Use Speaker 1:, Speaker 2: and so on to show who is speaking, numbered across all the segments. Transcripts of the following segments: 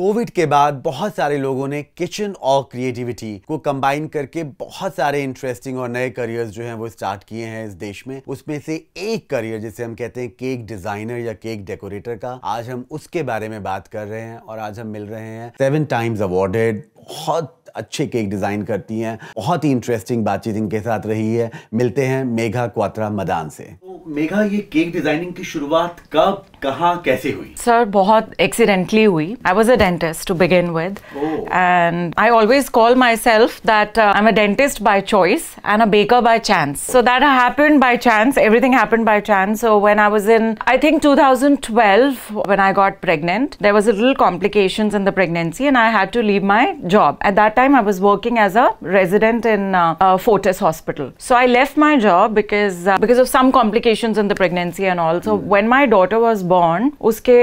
Speaker 1: Covid के बाद बहुत सारे लोगों ने किचन और क्रिएटिविटी को कंबाइन करके बहुत सारे इंटरेस्टिंग और नए करियर्स जो हैं वो स्टार्ट किए हैं इस देश में उसमें से एक करियर जिसे हम कहते हैं केक डिजाइनर या केक डेकोरेटर का आज हम उसके बारे में बात कर रहे हैं और आज हम मिल रहे हैं सेवन टाइम्स अवॉर्डेड बहुत अच्छे केक डिज़ाइन करती हैं बहुत ही इंटरेस्टिंग बातचीत इनके साथ रही है मिलते हैं मेघा क्वात्रा मदान से तो मेघा ये केक डिज़ाइनिंग की शुरुआत कब कहाँ कैसे हुई
Speaker 2: सर बहुत एक्सीडेंटली हुई I was a dentist to begin with and I always call myself that I am a dentist by choice and a baker by chance so happened by chance chance everything happen by chance so when I was in I 2012 when I got pregnant there was a little complications in the pregnancy and I had to leave my job at that time I was working as a resident in uh, Fortis hospital so I left my job because uh, because of some complications in the pregnancy and also hmm. when my daughter was born उसके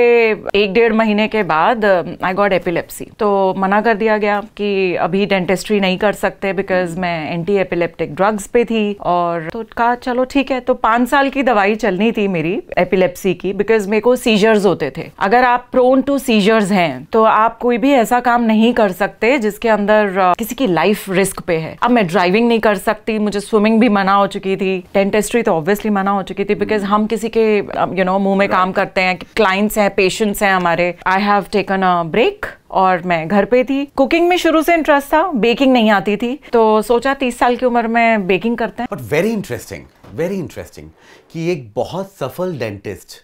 Speaker 2: एक डेढ़ महीने के बाद I got epilepsy तो मना कर दिया गया कि अभी डेंटिस्ट्री नहीं कर सकते बिकॉज मैं एंटी एपिलेप्टिक ड्रग्स पे थी और तो कहा चलो ठीक है तो पांच साल की दवाई चलनी थी मेरी एपिलेप्सी की बिकॉज मेरे को सीजर्स होते थे अगर आप प्रोन टू सीजर्स हैं तो आप कोई भी ऐसा काम नहीं कर सकते जिसके अंदर uh, किसी की लाइफ रिस्क पे है अब मैं ड्राइविंग नहीं कर सकती मुझे स्विमिंग भी मना हो चुकी थी डेंटिस्ट्री तो ऑब्वियसली मना हो चुकी थी बिकॉज हम किसी के यू um, नो मुंह में काम करते करते हैं क्लाइंट्स हैं पेशेंट्स हैं हमारे I have taken a break और मैं घर पे थी कुकिंग में शुरू से इंटरेस्ट था बेकिंग नहीं आती थी तो सोचा तीस साल की उम्र में बेकिंग करते हैं but
Speaker 1: very interesting very interesting कि एक बहुत सफल डेंटिस्ट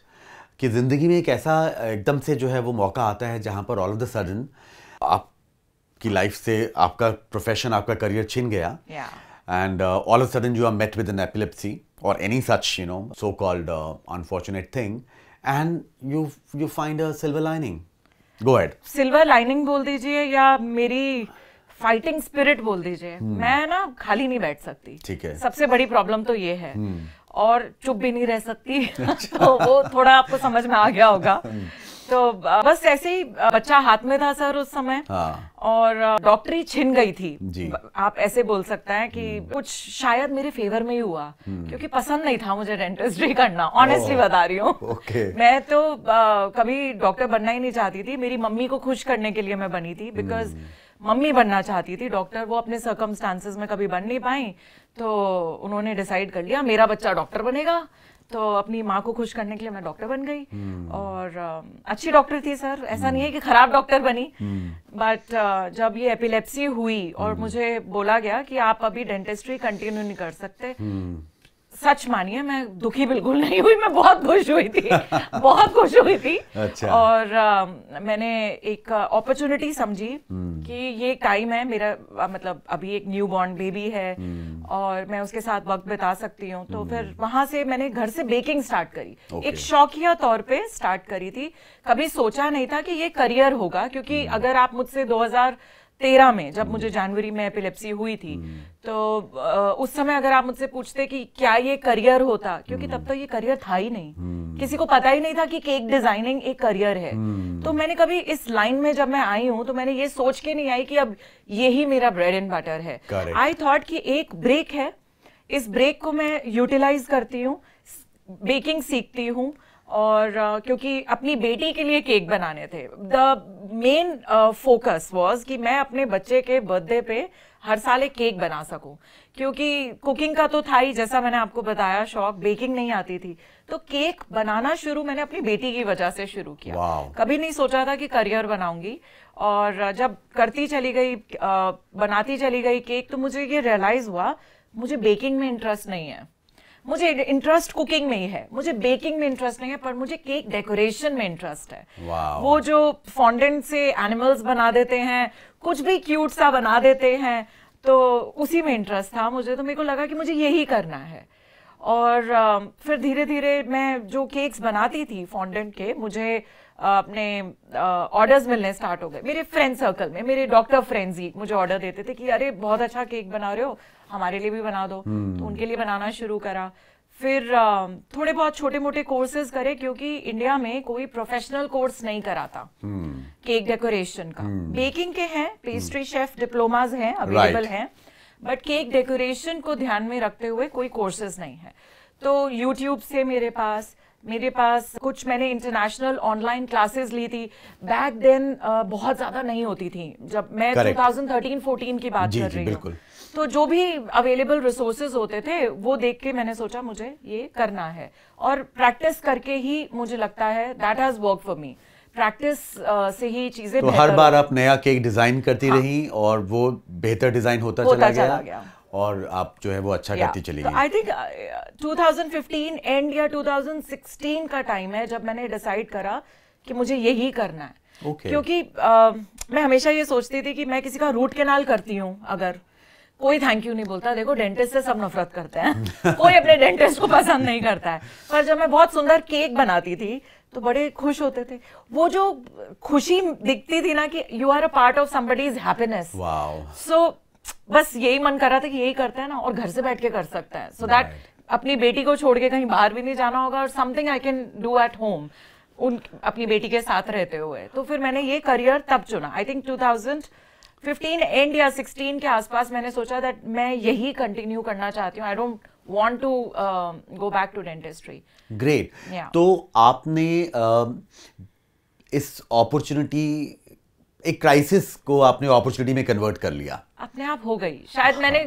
Speaker 1: की ज़िंदगी में एक ऐसा एकदम से जो है वो मौका आता है जहाँ पर ऑल ऑफ द सडन आपकी लाइफ से आपका प्रोफेशन आपका करियर छिन गया and all of sudden you are met with an epilepsy और any such you know so called unfortunate thing and you you find a silver lining go ahead
Speaker 2: silver lining bol dijiye ya meri fighting spirit बोल दीजिए hmm. मैं ना खाली नहीं बैठ सकती ठीक है सबसे बड़ी प्रॉब्लम तो ये है hmm. और चुप भी नहीं रह सकती तो वो थोड़ा आपको समझ में आ गया होगा hmm. तो बस ऐसे ही बच्चा हाथ में था सर उस समय हाँ। और डॉक्टरी छिन गई थी जी। आप ऐसे बोल सकते हैं कि हम्म। कुछ शायद मेरे फेवर में ही हुआ हम्म। क्योंकि पसंद नहीं था मुझे डेंटिस्ट्री करना ऑनेस्टली बता रही हूँ मैं तो आ, कभी डॉक्टर बनना ही नहीं चाहती थी मेरी मम्मी को खुश करने के लिए मैं बनी थी बिकॉज हम्म। मम्मी बनना चाहती थी डॉक्टर वो अपने सर्कमस्टांसेस में कभी बन नहीं पाई तो उन्होंने डिसाइड कर लिया मेरा बच्चा डॉक्टर बनेगा तो अपनी माँ को खुश करने के लिए मैं डॉक्टर बन गई हम्म। और अच्छी डॉक्टर थी सर ऐसा नहीं है कि खराब डॉक्टर बनी हम्म। बट जब ये एपिलेप्सी हुई और हम्म। मुझे बोला गया कि आप अभी डेंटिस्ट्री कंटिन्यू नहीं कर सकते सच मानिए मैं दुखी बिल्कुल नहीं हुई मैं बहुत खुश हुई थी बहुत खुश हुई थी अच्छा। और आ, मैंने एक अपॉर्चुनिटी समझी हम्म। कि ये टाइम है मेरा आ, मतलब अभी एक न्यू बॉर्न बेबी है हम्म। और मैं उसके साथ वक्त बिता सकती हूँ तो फिर हम्म। वहां से मैंने घर से बेकिंग स्टार्ट करी एक शौकिया तौर पे स्टार्ट करी थी कभी सोचा नहीं था कि ये करियर होगा क्योंकि अगर आप मुझसे 2000 तेरह में जब हम्म। मुझे जनवरी में एपिलेप्सी हुई थी हम्म। तो उस समय अगर आप मुझसे पूछते कि क्या ये करियर होता क्योंकि तब हम्म। तो ये करियर था ही नहीं किसी को पता ही नहीं था कि केक डिजाइनिंग एक करियर है तो मैंने कभी इस लाइन में जब मैं आई हूं तो मैंने ये सोच के नहीं आई कि अब यही मेरा ब्रेड एंड बटर है आई थॉट कि एक ब्रेक है इस ब्रेक को मैं यूटिलाइज करती हूँ बेकिंग सीखती हूँ और uh, क्योंकि अपनी बेटी के लिए केक बनाने थे द मेन फोकस वॉज कि मैं अपने बच्चे के बर्थडे पे हर साल एक केक बना सकूं क्योंकि कुकिंग का तो था ही जैसा मैंने आपको बताया शौक बेकिंग नहीं आती थी तो केक बनाना शुरू मैंने अपनी बेटी की वजह से शुरू किया कभी नहीं सोचा था कि करियर बनाऊंगी और जब करती चली गई बनाती चली गई केक तो मुझे ये रियलाइज हुआ मुझे बेकिंग में इंटरेस्ट नहीं है मुझे इंटरेस्ट कुकिंग में ही है मुझे बेकिंग में इंटरेस्ट नहीं है पर मुझे केक डेकोरेशन में इंटरेस्ट
Speaker 3: है
Speaker 2: वो जो फॉन्डेंट से एनिमल्स बना देते हैं कुछ भी क्यूट सा बना देते हैं तो उसी में इंटरेस्ट था मुझे तो मेरे को लगा कि मुझे यही करना है और फिर धीरे धीरे मैं जो केक्स बनाती थी फॉन्डेंट के मुझे अपने ऑर्डर्स मिलने स्टार्ट हो गए मेरे फ्रेंड सर्कल में मेरे डॉक्टर फ्रेंड्स ही मुझे ऑर्डर देते थे कि अरे बहुत अच्छा केक बना रहे हो हमारे लिए भी बना दो तो हम्म। उनके लिए बनाना शुरू करा फिर थोड़े बहुत छोटे मोटे कोर्सेज करे क्योंकि इंडिया में कोई प्रोफेशनल कोर्स नहीं कराता
Speaker 3: केक हम्म।
Speaker 2: डेकोरेशन का बेकिंग हम्म। के हैं पेस्ट्री शेफ डिप्लोमाज हैं अवेलेबल हैं बट केक डेकोरेशन को ध्यान में रखते हुए कोई कोर्सेज नहीं है तो यूट्यूब से मेरे पास मेरे पास कुछ मैंने इंटरनेशनल ऑनलाइन क्लासेस ली थी बैक देन बहुत ज्यादा नहीं होती थी जब मैं 2013-14 की बात जी, कर रही हूँ तो जो भी अवेलेबल रिसोर्सेज होते थे वो देख के मैंने सोचा मुझे ये करना है और प्रैक्टिस करके ही मुझे लगता है that has work for me practice से ही चीजें तो हर बार आप
Speaker 1: नया केक डिजाइन करती हाँ। रही और वो बेहतर डिजाइन होता, होता चला, गया, चला गया और आप जो है वो अच्छा yeah. करती चली
Speaker 2: आई थिंक 2015 एंड या 2016 का टाइम है जब मैंने डिसाइड करा कि मुझे यही करना
Speaker 1: है okay. क्योंकि
Speaker 2: uh, मैं हमेशा ये सोचती थी कि मैं किसी का रूट कैनाल करती हूँ अगर कोई थैंक यू नहीं बोलता देखो डेंटिस्ट से सब नफरत करते हैं कोई अपने डेंटिस्ट को पसंद नहीं करता है पर जब मैं बहुत सुंदर केक बनाती थी तो बड़े खुश होते थे वो जो खुशी दिखती थी ना कि you are a part of somebody is happiness so बस यही मन कर रहा था कि यही करते हैं ना और घर से बैठ के कर सकते हैं सो दैट अपनी बेटी को छोड़ के कहीं बाहर भी नहीं जाना होगा और something I can do at home उन अपनी बेटी के साथ रहते हुए तो फिर मैंने ये करियर तब चुना I think thousand fifteen and या सिक्सटीन के आसपास मैंने सोचा दैट मैं यही कंटिन्यू करना चाहती हूँ I don't want to go back to dentistry
Speaker 1: great तो आपने uh, इस अपॉर्चुनिटी एक क्राइसिस को आपने अपॉर्चुनिटी में कन्वर्ट कर लिया
Speaker 2: अपने आप हो गई शायद मैंने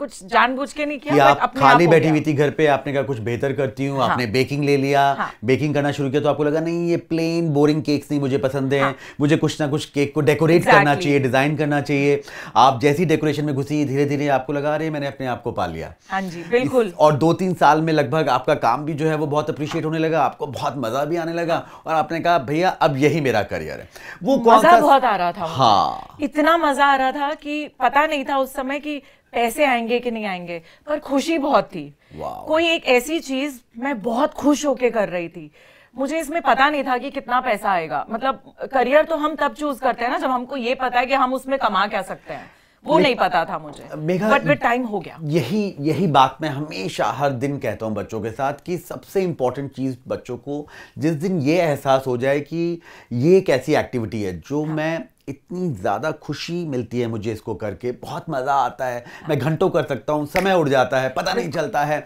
Speaker 2: कुछ जानबूझ के नहीं किया आप अपने खाली आप बैठी हुई
Speaker 1: थी घर पे आपने कहा कुछ बेहतर करती हूँ हाँ, आपने बेकिंग ले लिया हाँ, बेकिंग करना शुरू किया तो आपको लगा नहीं ये प्लेन बोरिंग केक्स नहीं मुझे पसंद है हाँ, मुझे कुछ ना कुछ केक को डेकोरेट exactly. करना चाहिए डिजाइन करना चाहिए आप जैसी डेकोरेशन में घुसी धीरे धीरे आपको लगा रहे मैंने अपने आप को पा लिया
Speaker 2: हाँ जी बिल्कुल
Speaker 1: और दो तीन साल में लगभग आपका काम भी जो है वो बहुत अप्रिशिएट होने लगा आपको बहुत मजा भी आने लगा और आपने कहा भैया अब यही मेरा करियर है वो कौन सा बहुत
Speaker 2: आ रहा था हाँ इतना मजा आ रहा था कि पता नहीं था उस समय कि पैसे आएंगे कि नहीं आएंगे पर खुशी बहुत थी कोई एक ऐसी चीज मैं बहुत खुश होके कर रही थी मुझे इसमें पता नहीं था कि कितना पैसा आएगा मतलब करियर तो हम तब चूज करते हैं ना जब हमको ये पता है कि हम उसमें कमा क्या सकते हैं वो नहीं पता था मुझे बट विद टाइम हो
Speaker 1: गया यही यही बात मैं हमेशा हर दिन कहता हूँ बच्चों के साथ कि सबसे इंपॉर्टेंट चीज़ बच्चों को जिस दिन ये एहसास हो जाए कि ये एक ऐसी एक्टिविटी है जो हाँ। मैं इतनी ज़्यादा खुशी मिलती है मुझे इसको करके बहुत मज़ा आता है हाँ। मैं घंटों कर सकता हूँ समय उड़ जाता है पता नहीं चलता है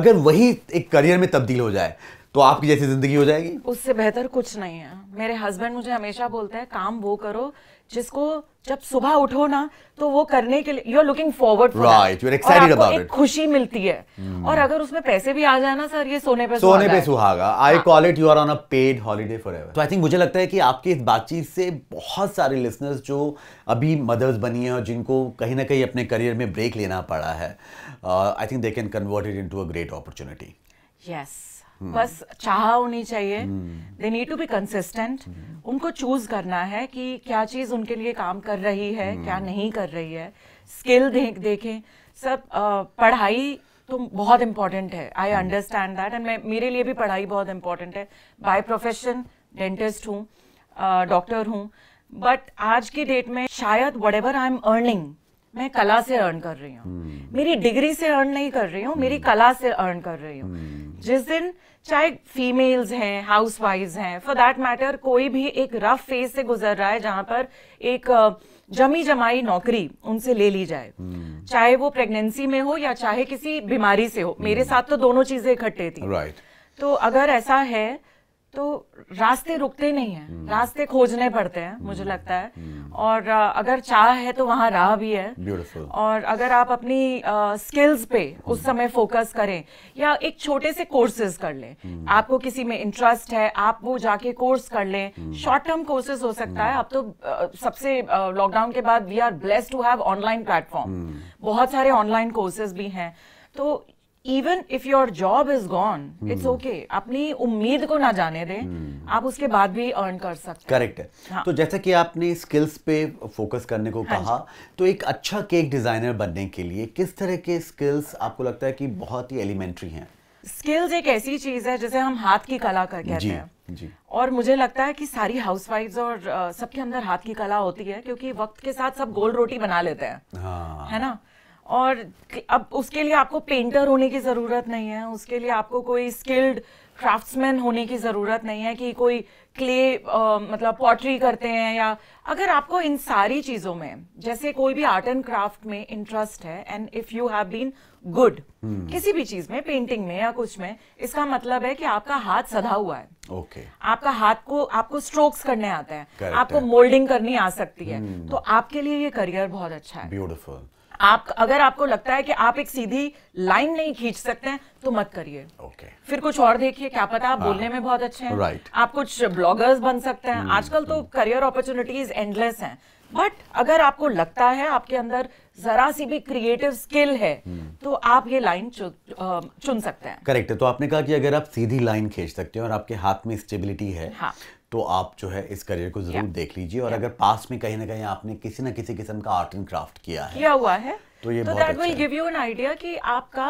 Speaker 1: अगर वही एक करियर में तब्दील हो जाए तो आपकी जैसी ज़िंदगी हो जाएगी
Speaker 2: उससे बेहतर कुछ नहीं है मेरे हस्बैंड मुझे हमेशा बोलते हैं काम वो करो जिसको जब सुबह उठो ना तो वो करने के लिए you are looking forward right you are excited about it खुशी मिलती है hmm. और अगर उसमें पैसे भी आ जाए ना सर ये सोने पे सोने पे
Speaker 1: सुहागा I call it you are on a paid holiday forever तो आई थिंक मुझे लगता है कि आपकी इस बातचीत से बहुत सारे लिसनर्स जो अभी मदर्स बनी है और जिनको कहीं ना कहीं अपने करियर में ब्रेक लेना पड़ा है I think they can convert it into a great opportunity
Speaker 2: yes बस चाह होनी चाहिए they need to be consistent उनको चूज करना है कि क्या चीज़ उनके लिए काम कर रही है क्या नहीं कर रही है स्किल देख देखें सब पढ़ाई तो बहुत इंपॉर्टेंट है आई अंडरस्टैंड दैट एंड मैं मेरे लिए भी पढ़ाई बहुत इंपॉर्टेंट है बाय प्रोफेशन डेंटिस्ट हूँ डॉक्टर हूँ बट आज की डेट में शायद whatever I am earning मैं कला से अर्न कर रही हूँ हम्म। मेरी डिग्री से अर्न नहीं कर रही हूँ मेरी हम्म। कला से अर्न कर रही हूँ हम्म। जिस दिन चाहे फीमेल्स हैं हाउस वाइफ हैं फॉर देट मैटर कोई भी एक रफ फेज से गुजर रहा है जहां पर एक जमी जमाई नौकरी उनसे ले ली जाए चाहे वो प्रेगनेंसी में हो या चाहे किसी बीमारी से हो मेरे साथ तो दोनों चीजें इकट्ठे थी तो अगर ऐसा है तो रास्ते रुकते नहीं है हम्म। रास्ते खोजने पड़ते हैं मुझे हम्म। लगता है हम्म। और अगर चाह है तो वहाँ राह भी है और अगर आप अपनी स्किल्स पे उस समय फोकस करें या एक छोटे से कोर्सेज कर लें आपको किसी में इंटरेस्ट है आप वो जाके कोर्स कर लें शॉर्ट टर्म कोर्सेज हो सकता है अब तो सबसे लॉकडाउन के बाद we are blessed to have online platform बहुत सारे ऑनलाइन कोर्सेज भी हैं तो even if your job is gone it's okay अपनी उम्मीद को ना जाने दें hmm. आप उसके बाद भी अर्न कर सकते
Speaker 1: हैं करेक्ट है हाँ. तो जैसा कि आपने स्किल्स पे फोकस करने को हाँ कहा तो एक अच्छा केक डिजाइनर बनने के लिए किस तरह के स्किल्स आपको लगता है कि बहुत ही एलिमेंट्री हैं
Speaker 2: स्किल्स एक ऐसी चीज है जिसे हम हाथ की कला कर कहते
Speaker 1: हैं
Speaker 2: और मुझे लगता है कि सारी हाउस और सबके अंदर हाथ की कला होती है क्योंकि वक्त के साथ सब गोल रोटी बना लेते हैं हाँ. है ना और अब उसके लिए आपको पेंटर होने की ज़रूरत नहीं है उसके लिए आपको कोई स्किल्ड क्राफ्ट्समैन होने की ज़रूरत नहीं है कि कोई क्ले मतलब पॉटरी करते हैं या अगर आपको इन सारी चीज़ों में जैसे कोई भी आर्ट एंड क्राफ्ट में इंटरेस्ट है and if you have been good
Speaker 3: किसी भी
Speaker 2: चीज़ में पेंटिंग में या कुछ में इसका मतलब है कि आपका हाथ सधा हुआ है ओके okay. आपका हाथ को आपको स्ट्रोक्स करने आते हैं आपको मोल्डिंग करनी आ
Speaker 1: सकती है hmm. तो
Speaker 2: आपके लिए ये करियर बहुत अच्छा है ब्यूटिफुल आप अगर आपको लगता है कि आप एक सीधी लाइन नहीं खींच सकते हैं तो मत करिए okay. फिर कुछ और देखिए क्या पता आप हाँ। बोलने में बहुत अच्छे हैं right. आप कुछ ब्लॉगर्स बन सकते हैं hmm. आजकल तो करियर अपॉर्चुनिटीज एंडलेस हैं बट अगर आपको लगता है आपके अंदर जरा सी भी क्रिएटिव स्किल है hmm. तो आप ये लाइन चुन सकते हैं
Speaker 1: करेक्ट है तो आपने कहा कि अगर आप सीधी लाइन खींच सकते हैं और आपके हाथ में स्टेबिलिटी है हाँ. तो आप जो है इस करियर को जरूर देख लीजिए और अगर पास में कहीं ना कहीं आपने किसी ना किसी किस्म का आर्ट एंड क्राफ्ट किया है किया
Speaker 2: हुआ है तो
Speaker 1: ये that will
Speaker 2: give you an idea कि आपका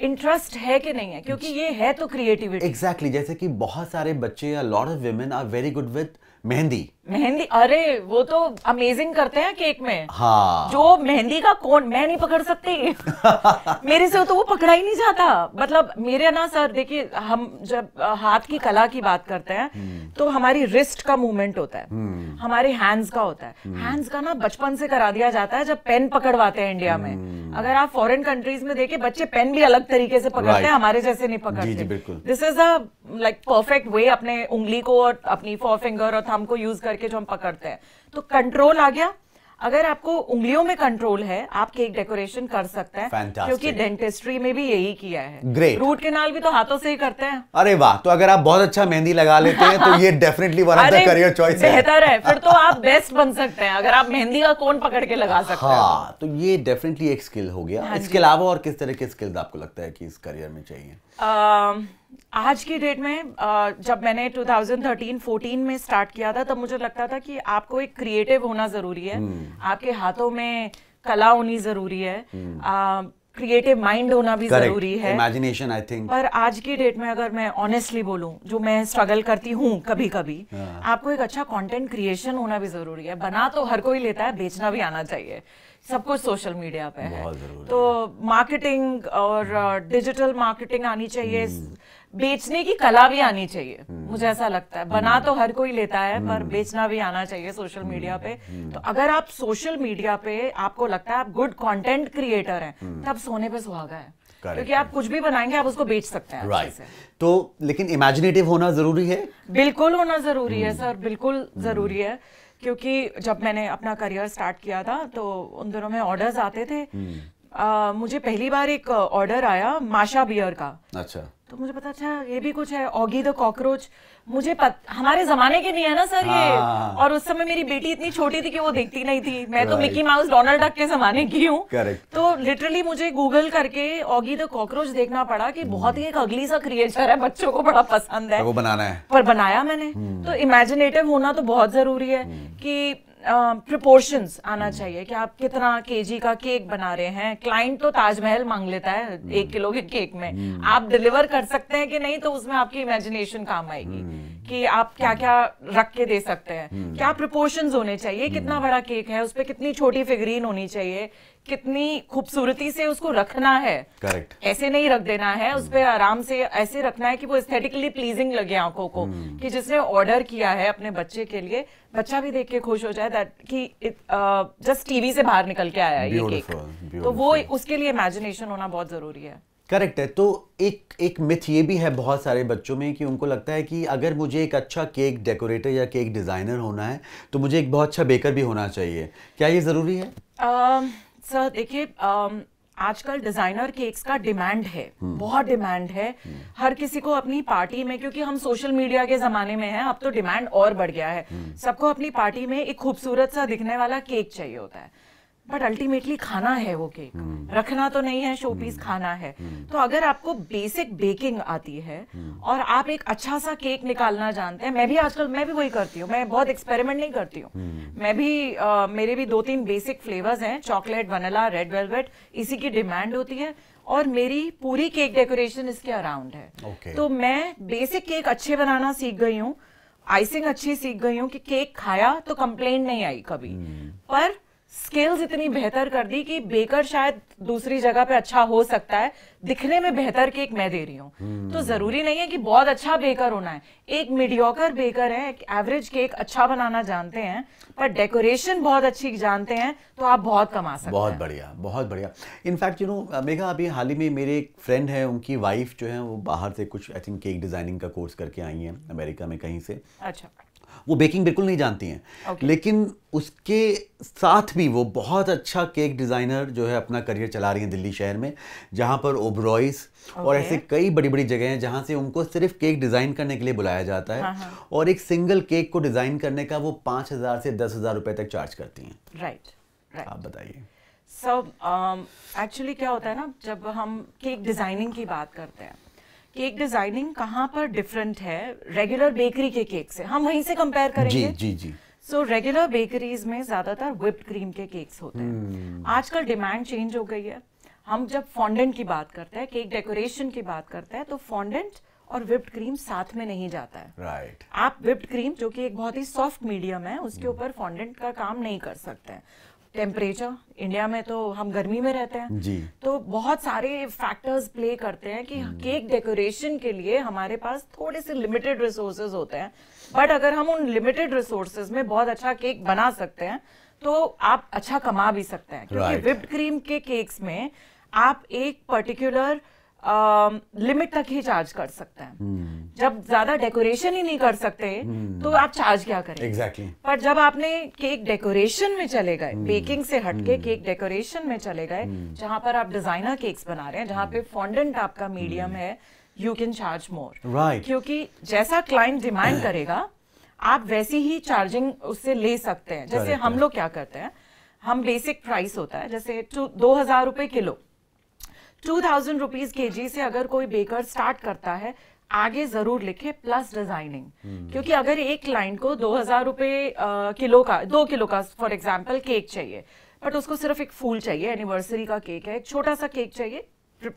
Speaker 2: इंटरेस्ट uh, है कि नहीं है क्योंकि
Speaker 1: ये है तो क्रिएटिविटी एग्जैक्टली exactly, जैसे कि बहुत सारे बच्चे या lot of women are very good with mehndi
Speaker 2: mehndi अरे वो तो अमेजिंग करते हैं केक में हाँ जो मेहंदी का कौन मैं नहीं पकड़ सकती मेरे से तो वो पकड़ा ही नहीं जाता मतलब मेरे ना सर देखिए हम जब हाथ की कला की बात करते हैं हम्म। तो हमारी रिस्ट का मूवमेंट होता है हम्म। हमारे हैंड्स का होता है हैंड्स हम्म। का ना बचपन से करा दिया जाता है जब पेन पकड़वाते हैं इंडिया में अगर आप फॉरेन कंट्रीज में देखे बच्चे पेन भी अलग तरीके से पकड़ते हैं हमारे जैसे नहीं पकड़ते this is a like perfect way अपने उंगली को और अपनी फोर फिंगर और थम को यूज करके करके जो हम पकड़ते हैं तो कंट्रोल आ गया अगर आपको उंगलियों में कंट्रोल है आप केक डेकोरेशन कर सकते हैं Fantastic. क्योंकि डेंटिस्ट्री में भी यही किया है ग्रेट रूट केनाल भी तो हाथों से ही करते हैं
Speaker 1: अरे वाह तो अगर आप बहुत अच्छा मेहंदी लगा लेते हैं तो ये definitely one of the career choice है बेहतर
Speaker 2: है फिर तो आप बेस्ट बन सकते हैं अगर आप मेहंदी का कोन पकड़ के लगा सकते हैं हाँ
Speaker 1: तो ये डेफिनेटली एक स्किल हो गया हाँ इसके अलावा और किस तरह के स्किल्स आपको लगता है कि इस करियर में
Speaker 2: चाहिए आज की डेट में uh, जब मैंने 2013-14 में स्टार्ट किया था तब मुझे लगता था कि आपको एक क्रिएटिव होना ज़रूरी है हम्म। आपके हाथों में कला होनी ज़रूरी है क्रिएटिव हम्म। माइंड होना भी Correct. जरूरी है
Speaker 1: इमेजिनेशन आई थिंक
Speaker 2: पर आज की डेट में अगर मैं ऑनेस्टली बोलूं जो मैं स्ट्रगल करती हूँ कभी कभी yeah. हाँ। आपको एक अच्छा कंटेंट क्रिएशन होना भी जरूरी है बना तो हर कोई लेता है बेचना भी आना चाहिए सब कुछ सोशल मीडिया पे है तो मार्केटिंग और डिजिटल हम्म। मार्केटिंग uh, आनी चाहिए hmm. बेचने की कला भी आनी चाहिए मुझे ऐसा लगता है बना तो हर कोई लेता है पर हम्म। बेचना भी आना चाहिए सोशल मीडिया हम्म। पे हम्म। तो अगर आप सोशल मीडिया पे आपको लगता है आप गुड कंटेंट क्रिएटर हैं तब सोने पे सुहागा है क्योंकि आप कुछ भी बनाएंगे आप उसको बेच सकते हैं राइट
Speaker 1: तो लेकिन इमेजिनेटिव होना जरूरी है
Speaker 2: बिल्कुल होना जरूरी है सर बिल्कुल जरूरी है क्योंकि जब मैंने अपना करियर स्टार्ट किया था तो उन दिनों में ऑर्डर्स आते थे आ, मुझे पहली बार एक ऑर्डर आया माशा बियर का अच्छा तो मुझे पता अच्छा ये भी कुछ है ऑगी द कॉकरोच मुझे पत, हमारे जमाने के नहीं है ना सर हाँ। ये और उस समय मेरी बेटी इतनी छोटी थी कि वो देखती नहीं थी मैं तो मिकी माउस डोनाल्ड डक के जमाने की हूँ तो लिटरली मुझे गूगल करके ऑगी द कॉकरोच देखना पड़ा कि hmm. बहुत ही एक अगली सा क्रिएचर है बच्चों को बड़ा पसंद है तो वो बनाना है पर बनाया मैंने hmm. तो इमेजिनेटिव होना तो बहुत जरूरी है hmm. कि प्रोपोर्शंस uh, आना चाहिए कि आप कितना केजी का केक बना रहे हैं क्लाइंट तो ताजमहल मांग लेता है एक हम्म। किलो के केक में हम्म। आप डिलीवर कर सकते हैं कि नहीं तो उसमें आपकी इमेजिनेशन काम आएगी हम्म। कि आप क्या क्या रख के दे सकते हैं क्या प्रोपोर्शंस होने चाहिए कितना बड़ा केक है उस पर कितनी छोटी फिगरीन होनी चाहिए कितनी खूबसूरती से उसको रखना है करेक्ट ऐसे नहीं रख देना है उस पर आराम से ऐसे रखना है कि वो एस्थेटिकली प्लीजिंग लगे आंखों को hmm. कि जिसने ऑर्डर किया है अपने बच्चे के लिए बच्चा भी देख के खुश हो जाए दैट कि जस्ट टीवी uh, से बाहर निकल के आया ये
Speaker 1: केक तो
Speaker 2: वो उसके लिए इमेजिनेशन होना बहुत जरूरी है
Speaker 1: करेक्ट है तो एक एक मिथ ये भी है बहुत सारे बच्चों में कि उनको लगता है कि अगर मुझे एक अच्छा केक डेकोरेटर या केक डिज़ाइनर होना है तो मुझे एक बहुत अच्छा बेकर भी होना चाहिए क्या ये ज़रूरी है
Speaker 2: uh... सर देखिए आजकल डिजाइनर केक्स का डिमांड है हम्म। बहुत डिमांड है हम्म। हर किसी को अपनी पार्टी में क्योंकि हम सोशल मीडिया के जमाने में हैं अब तो डिमांड और बढ़ गया है हम्म। सबको अपनी पार्टी में एक खूबसूरत सा दिखने वाला केक चाहिए होता है बट अल्टीमेटली खाना है वो केक hmm. रखना तो नहीं है शो पीस hmm. खाना है hmm. तो अगर आपको बेसिक बेकिंग आती है hmm. और आप एक अच्छा सा केक निकालना जानते हैं मैं भी आजकल मैं भी वही करती हूँ मैं बहुत एक्सपेरिमेंट नहीं करती हूँ hmm. मैं भी आ, मेरे भी दो तीन बेसिक फ्लेवर्स हैं चॉकलेट वनला रेड वेलवेट इसी की डिमांड होती है और मेरी पूरी केक डेकोरेशन इसके अराउंड है okay. तो मैं बेसिक केक अच्छे बनाना सीख गई हूँ आइसिंग अच्छी सीख गई हूँ कि केक खाया तो कंप्लेन नहीं आई कभी hmm. पर स्किल्स इतनी बेहतर कर दी कि बेकर शायद दूसरी जगह पे अच्छा हो सकता है दिखने में बेहतर केक मैं दे रही हूँ hmm. तो जरूरी नहीं है कि बहुत अच्छा बेकर होना है एक मीडियोकर बेकर है एक एवरेज केक अच्छा बनाना जानते हैं पर डेकोरेशन बहुत अच्छी जानते हैं तो आप बहुत कमा सकते बहुत हैं
Speaker 1: बढ़िया बहुत बढ़िया इनफैक्ट यू नो मेघा अभी हाल ही में मेरे एक फ्रेंड है उनकी वाइफ जो है वो बाहर से कुछ आई थिंक केक डिजाइनिंग का कोर्स करके आई है अमेरिका में कहीं से अच्छा वो बेकिंग बिल्कुल नहीं जानती हैं okay. लेकिन उसके साथ भी वो बहुत अच्छा केक डिज़ाइनर जो है अपना करियर चला रही हैं दिल्ली शहर में जहाँ पर ओबरॉयस okay. और ऐसे कई बड़ी बड़ी जगह हैं जहाँ से उनको सिर्फ केक डिज़ाइन करने के लिए बुलाया जाता है हाँ।, हाँ. और एक सिंगल केक को डिज़ाइन करने का वो पाँच हज़ार से दस हज़ार रुपये तक चार्ज करती हैं
Speaker 2: राइट right. आप बताइए सो so, एक्चुअली um, क्या होता है ना जब हम केक डिज़ाइनिंग की बात करते हैं केक डिजाइनिंग कहाँ पर डिफरेंट है रेगुलर बेकरी के केक से हम वहीं से कंपेयर करेंगे जी जी जी सो रेगुलर बेकरीज में ज्यादातर विप्ड क्रीम के केक्स होते
Speaker 3: हैं हम्म।
Speaker 2: आजकल डिमांड चेंज हो गई है हम जब फॉन्डेंट की बात करते हैं केक डेकोरेशन की बात करते हैं तो फॉन्डेंट और विप्ड क्रीम साथ में नहीं जाता है राइट right. आप विप्ड क्रीम जो कि एक बहुत ही सॉफ्ट मीडियम है उसके हम्म। ऊपर फॉन्डेंट का काम नहीं कर सकते हैं टेम्परेचर इंडिया में तो हम गर्मी में रहते हैं जी तो बहुत सारे फैक्टर्स प्ले करते हैं कि केक हम्म। डेकोरेशन के लिए हमारे पास थोड़े से लिमिटेड रिसोर्सेज होते हैं बट अगर हम उन लिमिटेड रिसोर्सेज में बहुत अच्छा केक बना सकते हैं तो आप अच्छा कमा भी सकते हैं क्योंकि विप क्रीम के केक्स में आप एक पर्टिकुलर लिमिट तक ही चार्ज कर सकते हैं
Speaker 3: हम्म।
Speaker 2: जब ज्यादा डेकोरेशन ही नहीं कर सकते हम्म। तो आप चार्ज क्या करें एग्जैक्टली exactly. पर जब आपने केक डेकोरेशन में चले गए बेकिंग हम्म। से हटके केक डेकोरेशन में चले गए जहां पर आप डिजाइनर केक्स बना रहे हैं जहां पे फॉन्डेंट आपका मीडियम है you can charge more right क्योंकि जैसा क्लाइंट डिमांड करेगा आप वैसी ही चार्जिंग उससे ले सकते हैं जैसे हम लोग क्या करते हैं हम बेसिक प्राइस होता है जैसे दो हजार रुपए किलो टू थाउजेंड रुपीज के जी से अगर कोई बेकर स्टार्ट करता है आगे जरूर लिखे प्लस डिजाइनिंग
Speaker 3: hmm. क्योंकि
Speaker 2: अगर एक क्लाइंट को दो हजार रुपए किलो का दो किलो का फॉर एग्जाम्पल केक चाहिए बट उसको सिर्फ एक फूल चाहिए एनिवर्सरी का केक है एक छोटा सा केक चाहिए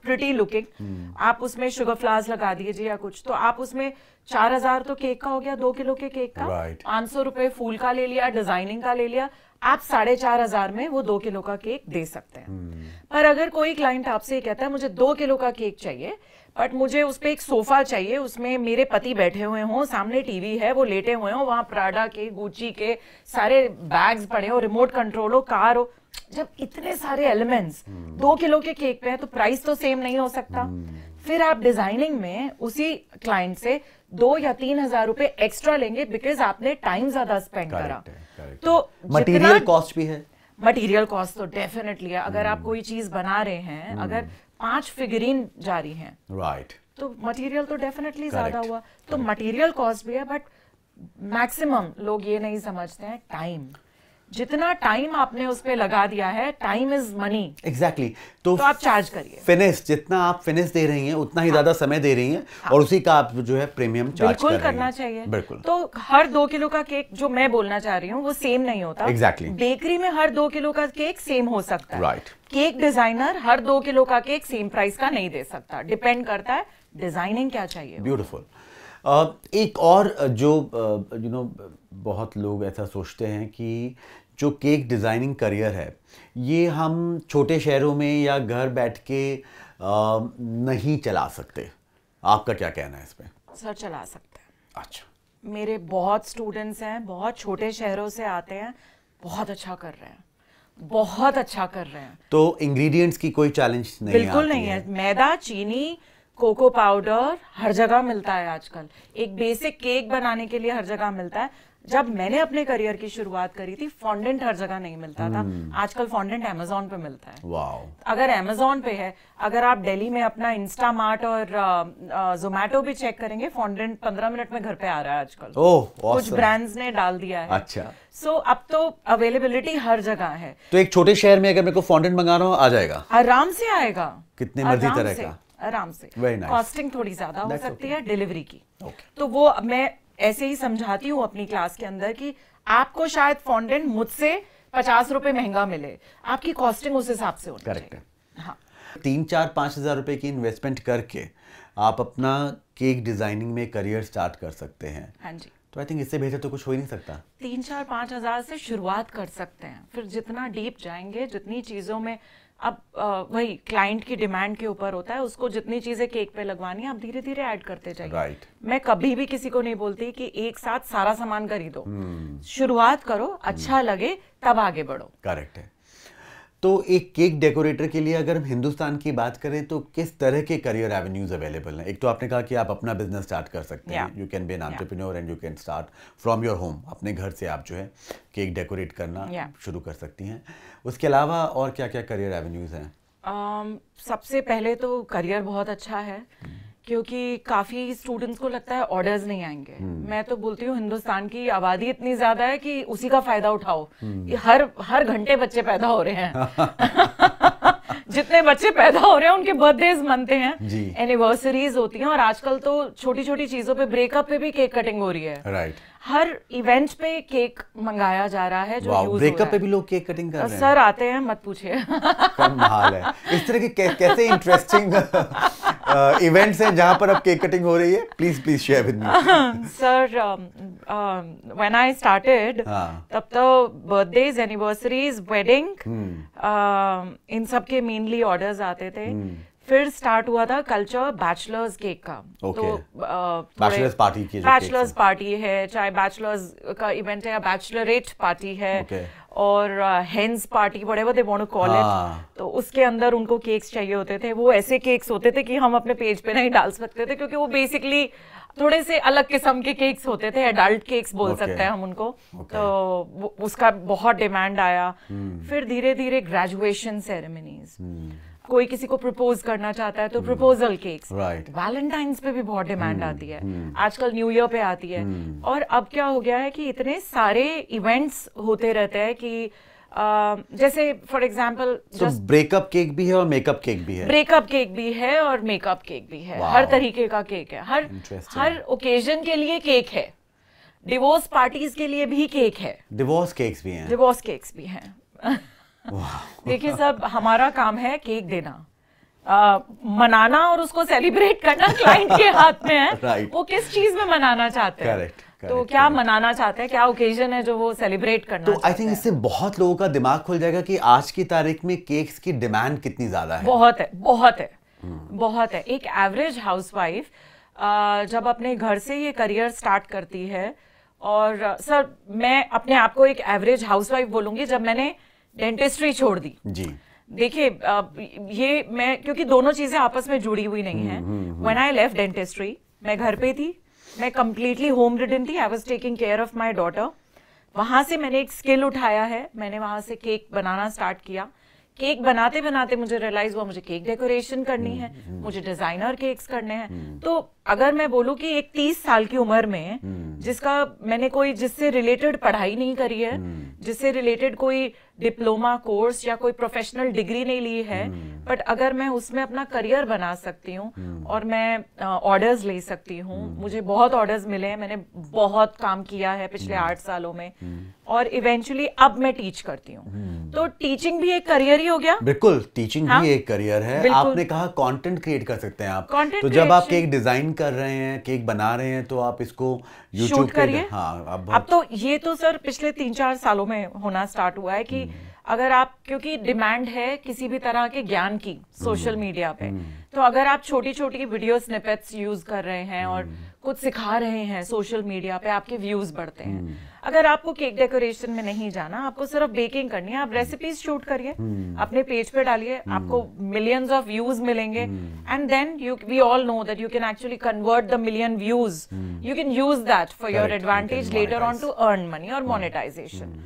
Speaker 2: प्रिटी लुकिंग hmm. आप उसमें शुगर फ्लावर्स लगा दीजिए या कुछ तो आप उसमें चार हजार तो केक का हो गया दो किलो के केक का पांच सौ रुपए फूल का ले लिया डिजाइनिंग का ले लिया आप साढ़े चार हजार में वो दो किलो का केक दे सकते हैं हम्म। पर अगर कोई क्लाइंट आपसे कहता है मुझे दो किलो का केक चाहिए बट मुझे उस पर एक सोफा चाहिए उसमें मेरे पति बैठे हुए हों सामने टीवी है वो लेटे हुए हों वहाँ प्राडा के गुची के सारे बैग्स पड़े हो रिमोट कंट्रोल हो कार हो जब इतने सारे एलिमेंट्स हम्म। दो किलो के केक पे हैं तो प्राइस तो सेम नहीं हो सकता हम्म। फिर आप डिजाइनिंग में उसी क्लाइंट से दो या तीन हजार रुपए एक्स्ट्रा लेंगे बिकॉज आपने टाइम ज्यादा स्पेंड करा है. तो मटेरियल कॉस्ट भी है मटेरियल कॉस्ट तो डेफिनेटली है अगर आप hmm. कोई चीज बना रहे हैं hmm. अगर पांच फिगरीन जारी हैं राइट तो मटेरियल तो डेफिनेटली ज्यादा हुआ तो मटेरियल कॉस्ट भी है बट मैक्सिमम लोग ये नहीं समझते हैं टाइम जितना टाइम आपने उस पर लगा दिया है टाइम इज मनी
Speaker 1: एग्जैक्टली तो,
Speaker 2: आप चार्ज करिए
Speaker 1: फिनिश जितना आप फिनिश दे रही हैं उतना ही हाँ। ज्यादा समय दे रही हैं हाँ। और उसी का आप जो है प्रीमियम चार्ज बिल्कुल कर करना चाहिए बिल्कुल तो
Speaker 2: हर दो किलो का केक जो मैं बोलना चाह रही हूँ वो सेम नहीं होता एग्जैक्टली exactly. बेकरी में हर दो किलो का केक सेम हो सकता है राइट केक डिजाइनर हर दो किलो का केक सेम प्राइस का नहीं दे सकता डिपेंड करता है डिजाइनिंग क्या चाहिए
Speaker 1: ब्यूटिफुल एक और जो यू नो बहुत लोग ऐसा सोचते हैं कि जो केक डिज़ाइनिंग करियर है ये हम छोटे शहरों में या घर बैठ के आ, नहीं चला सकते आपका क्या कहना है इस पर
Speaker 2: सर चला सकते हैं अच्छा मेरे बहुत स्टूडेंट्स हैं बहुत छोटे शहरों से आते हैं बहुत अच्छा कर रहे हैं बहुत अच्छा कर रहे हैं
Speaker 1: तो इंग्रेडिएंट्स की कोई चैलेंज नहीं बिल्कुल
Speaker 2: नहीं है, है। मैदा चीनी कोको पाउडर हर जगह मिलता है आजकल एक बेसिक केक बनाने के लिए हर जगह मिलता है जब मैंने अपने करियर की शुरुआत करी थी फॉन्डेंट हर जगह नहीं मिलता था हम्म। आजकल फॉन्डेंट अमेजोन पे मिलता है अगर अमेजोन पे है अगर आप दिल्ली में अपना इंस्टा मार्ट और जोमेटो भी चेक करेंगे फॉन्डेंट पंद्रह मिनट में घर पे आ रहा है आजकल
Speaker 1: awesome. कुछ ब्रांड्स
Speaker 2: ने डाल दिया है अच्छा सो so, अब तो अवेलेबिलिटी हर जगह है
Speaker 1: तो एक छोटे शहर में अगर मेरे को फॉन्डेंट मंगाना हो आ जाएगा
Speaker 2: आराम से आएगा
Speaker 1: कितने मर्जी तरह का
Speaker 2: आराम से कॉस्टिंग nice. थोड़ी ज्यादा हो सकती okay. है डिलीवरी की okay. तो वो मैं ऐसे ही समझाती हूँ अपनी क्लास के अंदर कि आपको शायद फॉन्डेंट मुझसे पचास रुपए महंगा मिले आपकी कॉस्टिंग उस हिसाब से होती है हाँ
Speaker 1: तीन चार पाँच हज़ार रुपये की इन्वेस्टमेंट करके आप अपना केक डिज़ाइनिंग में करियर स्टार्ट कर सकते हैं हाँ जी तो आई थिंक इससे बेहतर तो कुछ हो ही नहीं सकता
Speaker 2: तीन चार पाँच हज़ार से शुरुआत कर सकते हैं फिर जितना डीप जाएंगे जितनी चीज़ों में अब वही क्लाइंट की डिमांड के ऊपर होता है उसको जितनी चीजें केक पे लगवानी है आप धीरे धीरे ऐड करते जाइए right. मैं कभी भी किसी को नहीं बोलती कि एक साथ सारा सामान खरीदो hmm. शुरुआत करो अच्छा hmm. लगे तब आगे बढ़ो
Speaker 1: करेक्ट है तो एक केक डेकोरेटर के लिए अगर हम हिंदुस्तान की बात करें तो किस तरह के करियर एवेन्यूज अवेलेबल हैं एक तो आपने कहा कि आप अपना बिजनेस स्टार्ट कर सकते हैं you can be an entrepreneur and you can start from your home अपने घर से आप जो है केक डेकोरेट करना yeah. शुरू कर सकती हैं उसके अलावा और क्या क्या करियर एवेन्यूज हैं
Speaker 2: um, सबसे पहले तो करियर बहुत अच्छा है hmm. क्योंकि काफ़ी स्टूडेंट्स को लगता है ऑर्डर्स नहीं आएंगे hmm. मैं तो बोलती हूँ हिंदुस्तान की आबादी इतनी ज़्यादा है कि उसी का फ़ायदा उठाओ hmm. हर हर घंटे बच्चे पैदा हो रहे हैं जितने बच्चे पैदा हो रहे हैं उनके बर्थडे मनते हैं एनिवर्सरीज होती हैं और आजकल तो छोटी छोटी चीज़ों पे ब्रेकअप पे भी केक कटिंग हो रही है राइट right. हर इवेंट पे केक मंगाया जा रहा है जो ब्रेकअप पे
Speaker 1: भी लोग केक कटिंग कर तो रहे हैं सर
Speaker 2: आते हैं मत पूछिए
Speaker 1: कमाल है इस तरह के कैसे इंटरेस्टिंग इवेंट्स uh, हैं जहाँ पर अब केक कटिंग हो रही है please please share with
Speaker 2: me sir when I started तब तो बर्थडेज एनिवर्सरीज वेडिंग इन सब के मेनली ऑर्डर्स आते थे hmm. फिर स्टार्ट हुआ था कल्चर बैचलर्स केक का okay. तो बैचलर्स uh,
Speaker 1: पार्टी की बैचलर्स
Speaker 2: पार्टी है चाहे बैचलर्स का इवेंट है या बैचलरेट पार्टी है okay. और हेंस पार्टी वो दे वांट कॉल इट तो उसके अंदर उनको केक्स चाहिए होते थे वो ऐसे केक्स होते थे कि हम अपने पेज पे नहीं डाल सकते थे क्योंकि वो बेसिकली थोड़े से अलग किस्म के केक्स होते थे एडल्ट केक्स बोल okay. सकते हैं हम उनको okay. तो उसका बहुत डिमांड आया hmm. फिर धीरे धीरे ग्रेजुएशन सेरेमनीज कोई किसी को प्रपोज करना चाहता है तो प्रपोजल केक्स वैलेंटाइन पे भी बहुत डिमांड hmm, आती है hmm. आजकल न्यू ईयर पे आती है hmm. और अब क्या हो गया है कि इतने सारे इवेंट्स होते रहते हैं कि जैसे फॉर एग्जाम्पल
Speaker 1: ब्रेकअप केक भी है और मेकअप केक भी है
Speaker 2: ब्रेकअप केक भी है और मेकअप केक भी है हर तरीके का केक है हर हर ओकेजन के लिए केक है डिवोर्स पार्टीज के लिए भी केक है
Speaker 1: डिवोर्स केक्स भी हैं
Speaker 2: डिवोर्स केक्स भी हैं देखिए सब हमारा काम है केक देना आ, मनाना और उसको सेलिब्रेट करना क्लाइंट के हाथ में है वो किस चीज में मनाना चाहते हैं करेक्ट Correct, तो क्या correct. मनाना चाहते हैं क्या ओकेजन है जो वो सेलिब्रेट करना तो आई थिंक
Speaker 1: इससे बहुत लोगों का दिमाग खुल जाएगा कि आज की तारीख में केक्स की डिमांड कितनी ज्यादा है
Speaker 2: बहुत है बहुत है hmm. बहुत है एक एवरेज हाउसवाइफ जब अपने घर से ये करियर स्टार्ट करती है और सर मैं अपने आप को एक एवरेज हाउसवाइफ बोलूंगी जब मैंने डेंटिस्ट्री छोड़ दी जी देखिए ये मैं क्योंकि दोनों चीजें आपस में जुड़ी हुई नहीं है व्हेन आई लेफ्ट डेंटिस्ट्री मैं घर पे थी मैं कम्प्लीटली होम रिडन थी I was taking care of my daughter वहां से मैंने एक स्किल उठाया है मैंने वहां से केक बनाना स्टार्ट किया केक बनाते बनाते मुझे रियलाइज हुआ मुझे केक डेकोरेशन करनी है हम्म, हम्म। मुझे डिजाइनर केक्स करने हैं हम्म। तो अगर मैं बोलूं कि एक तीस साल की उम्र में हम्म। जिसका मैंने कोई जिससे रिलेटेड पढ़ाई नहीं करी है हम्म। जिससे रिलेटेड कोई डिप्लोमा कोर्स या कोई प्रोफेशनल डिग्री नहीं ली है बट हम्म। अगर मैं उसमें अपना करियर बना सकती हूँ और मैं ऑर्डर्स ले सकती हूँ मुझे बहुत ऑर्डर्स मिले हैं मैंने बहुत काम किया है पिछले आठ सालों में और इवेंचुअली अब मैं टीच करती हूँ तो टीचिंग भी एक करियर ही हो गया
Speaker 1: बिल्कुल टीचिंग भी हाँ। एक करियर है आपने कहा कंटेंट क्रिएट कर सकते हैं आप तो जब आपके एक डिजाइन डिज़ाइन कर रहे हैं केक बना रहे हैं तो आप इसको यूट्यूब करिए हाँ अब, अब
Speaker 2: तो ये तो सर पिछले तीन चार सालों में होना स्टार्ट हुआ है कि हम्म। अगर आप क्योंकि डिमांड है किसी भी तरह के ज्ञान की सोशल हम्म। मीडिया पे हम्म। तो अगर आप छोटी छोटी वीडियो स्निपेट्स यूज कर रहे हैं और कुछ सिखा रहे हैं सोशल मीडिया पे आपके व्यूज बढ़ते हैं हम्म। अगर आपको केक डेकोरेशन में नहीं जाना आपको सिर्फ बेकिंग करनी है आप रेसिपीज शूट करिए हम्म। अपने पेज पे डालिए हम्म। आपको मिलियंस ऑफ व्यूज मिलेंगे and then you we all know that you can actually convert the million views you can use that for your advantage later on to earn money और monetization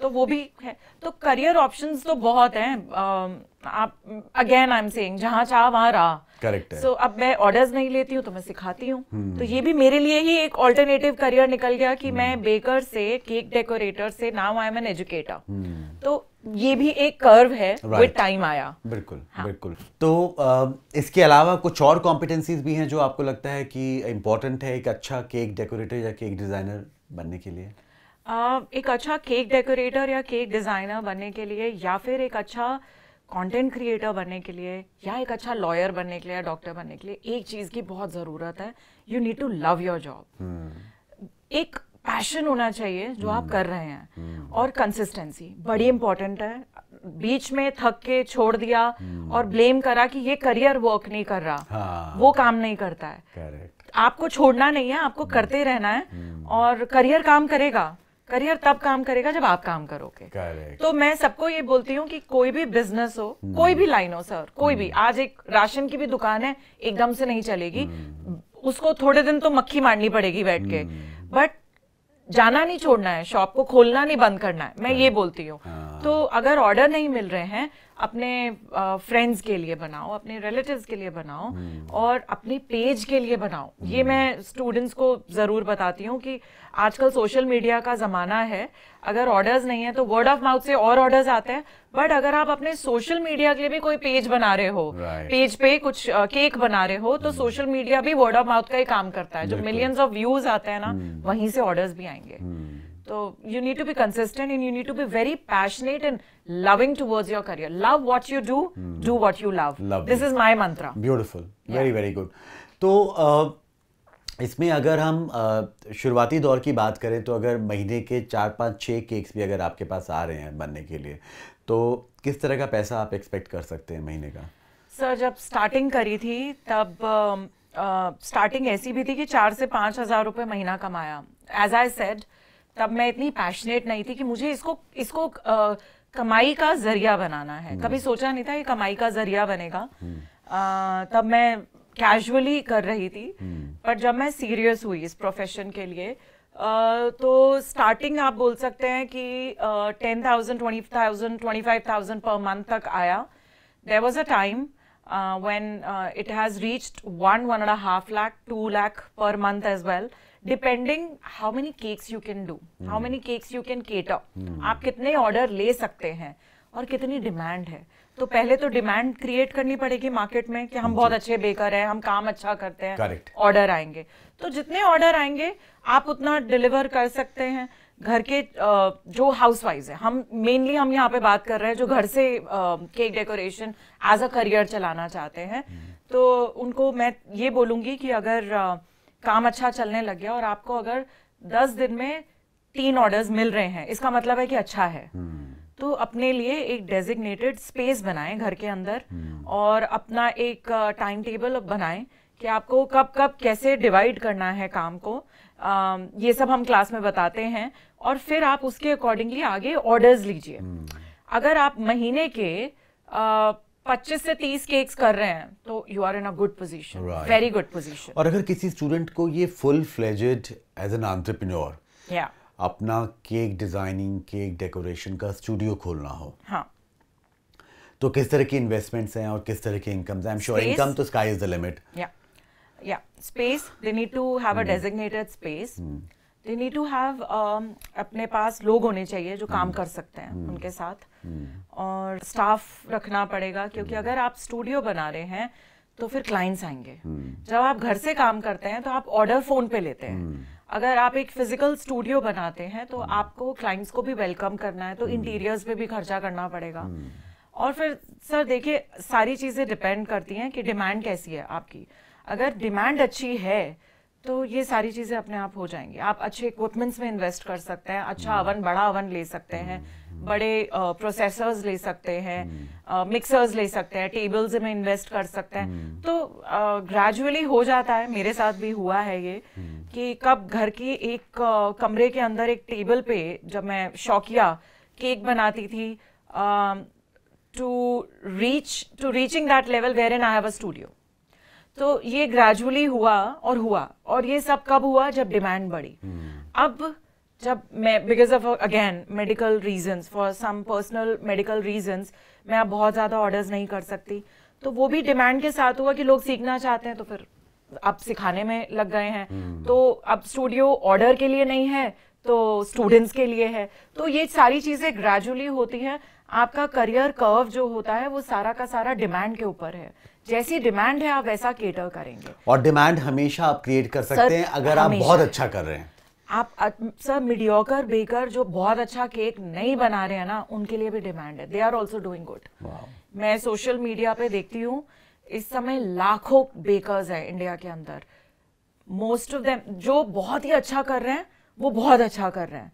Speaker 2: तो वो भी है तो करियर ऑप्शन तो बहुत हैं आप अगेन आई एम सेइंग जहाँ चाह वहाँ रहा करेक्ट सो so, अब मैं ऑर्डर्स नहीं लेती हूँ तो मैं सिखाती हूँ hmm. तो ये भी मेरे लिए ही एक ऑल्टरनेटिव करियर निकल गया कि hmm. मैं बेकर हम्म। से केक डेकोरेटर से now I am an educator तो ये भी एक कर्व है right. विद टाइम आया
Speaker 1: बिल्कुल हाँ. बिल्कुल तो आ, इसके अलावा कुछ और कॉम्पिटेंसीज भी हैं जो आपको लगता है कि इम्पोर्टेंट है एक अच्छा केक डेकोरेटर या केक डिजाइनर बनने के लिए
Speaker 2: एक अच्छा केक डेकोरेटर या केक डिज़ाइनर बनने के लिए या फिर एक अच्छा कंटेंट क्रिएटर बनने के लिए या एक अच्छा लॉयर बनने के लिए या डॉक्टर बनने के लिए एक चीज़ की बहुत ज़रूरत है you need to love your
Speaker 3: job
Speaker 2: एक पैशन होना चाहिए जो hmm. आप हम्म। कर रहे हैं hmm. और कंसिस्टेंसी बड़ी इंपॉर्टेंट है बीच में थक के छोड़ दिया hmm. और ब्लेम करा कि ये करियर वर्क नहीं कर रहा हाँ. वो काम नहीं करता है Correct. आपको छोड़ना नहीं है आपको करते रहना है और करियर काम करेगा करियर तब काम करेगा जब आप काम
Speaker 3: करोगे
Speaker 2: तो मैं सबको ये बोलती हूँ कि कोई भी बिजनेस हो कोई भी लाइन हो सर कोई भी hmm. आज एक राशन की भी दुकान है एकदम से नहीं चलेगी hmm. उसको थोड़े दिन तो मक्खी मारनी पड़ेगी बैठ के बट hmm. जाना नहीं छोड़ना है शॉप को खोलना नहीं बंद करना है मैं ये बोलती हूँ हाँ। तो अगर ऑर्डर नहीं मिल रहे हैं अपने फ्रेंड्स के लिए बनाओ अपने रिलेटिव्स के लिए बनाओ हम्म। और अपने पेज के लिए बनाओ ये हम्म। मैं स्टूडेंट्स को ज़रूर बताती हूँ कि आजकल सोशल मीडिया का ज़माना है अगर ऑर्डर्स नहीं है तो वर्ड ऑफ माउथ से और ऑर्डर्स आते हैं बट अगर आप अपने सोशल मीडिया के लिए भी कोई पेज बना रहे हो right. पेज पे कुछ केक uh, बना रहे हो तो सोशल हम्म। मीडिया भी वर्ड ऑफ माउथ का ही काम करता है जो मिलियंस ऑफ व्यूज आते हैं ना वहीं से ऑर्डर्स भी आएंगे तो you need to be consistent and you need to be very passionate and loving towards your career love what you do do what you love this is my mantra
Speaker 1: beautiful very very good तो इसमें अगर हम शुरुआती दौर की बात करें तो अगर महीने के चार पाँच छः केक्स भी अगर आपके पास आ रहे हैं बनने के लिए तो किस तरह का पैसा आप एक्सपेक्ट कर सकते हैं महीने का
Speaker 2: सर जब स्टार्टिंग करी थी तब स्टार्टिंग ऐसी भी थी कि चार से पाँच हज़ार रुपये महीना कमाया एज आई सेड तब मैं इतनी पैशनेट नहीं थी कि मुझे इसको इसको आ, कमाई का जरिया बनाना है हम्म। कभी सोचा नहीं था ये कमाई का जरिया बनेगा आ, हम्म। तब मैं कैजुअली कर रही थी हम्म। पर जब मैं सीरियस हुई इस प्रोफेशन के लिए Uh, तो स्टार्टिंग आप बोल सकते हैं कि ten thousand twenty thousand twenty five thousand per month तक आया there was a time when it has reached one one and half lakh two lakh per month as well depending how many cakes you can do how many cakes you can cater आप कितने order ले सकते हैं और कितनी demand है तो पहले तो डिमांड क्रिएट करनी पड़ेगी मार्केट में कि हम बहुत अच्छे बेकर हैं हम काम अच्छा करते हैं ऑर्डर आएंगे तो जितने ऑर्डर आएंगे आप उतना डिलीवर कर सकते हैं घर के जो हाउस वाइज है हम मेनली हम यहाँ पे बात कर रहे हैं जो घर से cake decoration as a career चलाना चाहते हैं hmm. तो उनको मैं ये बोलूंगी कि अगर काम अच्छा चलने लग गया और आपको अगर दस दिन में तीन ऑर्डर्स मिल रहे हैं इसका मतलब है कि अच्छा है हम्म। तो अपने लिए एक डेजिग्नेटेड स्पेस बनाएं घर के अंदर हम्म। और अपना एक टाइम टेबल बनाएं कि आपको कब कब कैसे डिवाइड करना है काम को आ, ये सब हम क्लास में बताते हैं और फिर आप उसके अकॉर्डिंगली आगे ऑर्डर्स लीजिए हम्म। अगर आप महीने के आ, 25 से 30 केक्स कर रहे हैं तो you are in a good position very good position और अगर
Speaker 1: किसी स्टूडेंट को ये full fledged as an entrepreneur या अपना केक डिजाइनिंग केक डेकोरेशन का स्टूडियो खोलना हो हाँ तो किस तरह की इन्वेस्टमेंट्स हैं और किस तरह के incomes I am sure income तो स्काई इज द लिमिट
Speaker 2: या या space they need to have a designated space they need to have अपने पास लोग होने चाहिए जो काम हम्म। कर सकते हैं हम्म। उनके साथ हम्म। और स्टाफ रखना पड़ेगा क्योंकि अगर आप स्टूडियो बना रहे हैं तो फिर क्लाइंट्स आएंगे जब आप घर से काम करते हैं तो आप ऑर्डर फोन पे लेते हैं अगर आप एक फिजिकल स्टूडियो बनाते हैं तो आपको क्लाइंट्स को भी वेलकम करना है तो इंटीरियर्स पे भी खर्चा करना पड़ेगा और फिर सर देखिए सारी चीज़ें डिपेंड करती हैं कि डिमांड कैसी है आपकी अगर डिमांड अच्छी है तो ये सारी चीज़ें अपने आप हो जाएंगी आप अच्छे इक्विपमेंट्स में इन्वेस्ट कर सकते हैं अच्छा अवन हम्म। बड़ा अवन ले सकते हैं हम्म, हम्म। बड़े प्रोसेसर्स ले सकते हैं मिक्सर्स ले सकते हैं टेबल्स में इन्वेस्ट कर सकते हैं तो ग्रेजुअली हो जाता है मेरे साथ भी हुआ है ये कि कब घर की एक कमरे के अंदर एक टेबल पे जब मैं शौकिया केक बनाती थी to reach to reaching that level where an I have a studio तो ये ग्रेजुअली हुआ और हुआ और ये सब कब हुआ जब डिमांड बढ़ी हम्म। अब जब मैं because of again medical reasons for some personal medical reasons मैं अब बहुत ज़्यादा ऑर्डर्स नहीं कर सकती तो वो भी डिमांड के साथ हुआ कि लोग सीखना चाहते हैं तो फिर अब सिखाने में लग गए हैं हम्म। तो अब स्टूडियो ऑर्डर के लिए नहीं है तो स्टूडेंट्स के लिए है तो ये सारी चीज़ें ग्रेजुअली होती हैं आपका करियर कर्व जो होता है वो सारा का सारा डिमांड के ऊपर है जैसी डिमांड है आप वैसा केटर करेंगे
Speaker 1: और डिमांड हमेशा आप क्रिएट कर सकते हैं अगर आप बहुत अच्छा कर रहे हैं
Speaker 2: आप सर मीडियोकर बेकर जो बहुत अच्छा केक नहीं बना रहे हैं ना उनके लिए भी डिमांड है they are also doing good मैं सोशल मीडिया पे देखती हूँ इस समय लाखों बेकर्स हैं इंडिया के अंदर मोस्ट ऑफ देम जो बहुत ही अच्छा कर रहे हैं वो बहुत अच्छा कर रहे हैं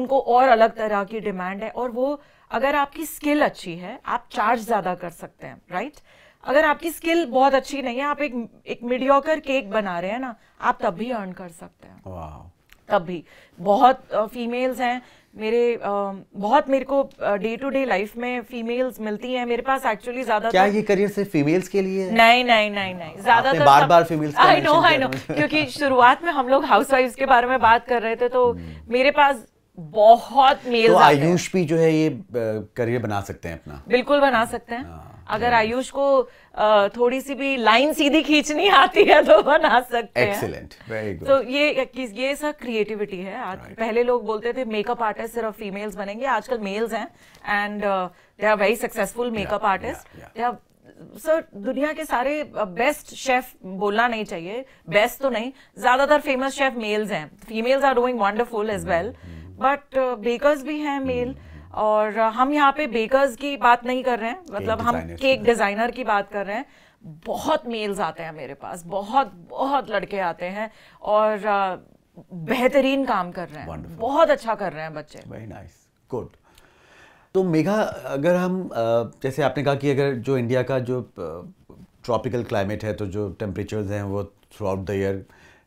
Speaker 2: उनको और अलग तरह की डिमांड है और वो अगर आपकी स्किल अच्छी है आप चार्ज ज़्यादा कर सकते हैं राइट right? अगर आपकी स्किल बहुत अच्छी नहीं है आप एक एक मीडियोकर केक बना रहे हैं ना आप तब भी अर्न कर सकते हैं तब भी बहुत फीमेल्स हैं मेरे बहुत मेरे को डे टू डे लाइफ में फीमेल्स मिलती हैं मेरे पास एक्चुअली ज्यादा क्या ये
Speaker 1: करियर सिर्फ फीमेल्स के लिए
Speaker 2: नहीं नहीं नहीं नहीं ज्यादातर बार बार females I know I know क्योंकि शुरुआत में हम लोग वाइफ के बारे में बात कर रहे थे तो hmm. मेरे पास बहुत मेल तो आयुष
Speaker 1: भी जो है ये करियर बना सकते हैं अपना
Speaker 2: बिल्कुल बना सकते हैं हाँ। अगर आयुष को थोड़ी सी भी लाइन सीधी खींचनी आती है तो बना सकते
Speaker 1: हैं तो
Speaker 2: ये ये सब क्रिएटिविटी है आज right. पहले लोग बोलते थे मेकअप आर्टिस्ट सिर्फ फीमेल्स बनेंगे आजकल मेल्स हैं and they are very successful makeup artist sir दुनिया के सारे बेस्ट शेफ बोलना नहीं चाहिए बेस्ट तो नहीं ज्यादातर फेमस शेफ मेल्स हैं females are doing wonderful as well but bakers भी हैं मेल hmm. और हम यहाँ पे बेकर्स की बात नहीं कर रहे हैं मतलब हम केक डिज़ाइनर की बात कर रहे हैं बहुत मेल्स आते हैं मेरे पास बहुत बहुत लड़के आते हैं और बेहतरीन काम कर रहे हैं Wonderful. बहुत अच्छा कर रहे हैं बच्चे वेरी नाइस
Speaker 1: गुड तो मेघा अगर हम जैसे आपने कहा कि अगर जो इंडिया का जो ट्रॉपिकल क्लाइमेट है तो जो टेम्परेचर्स हैं वो throughout the year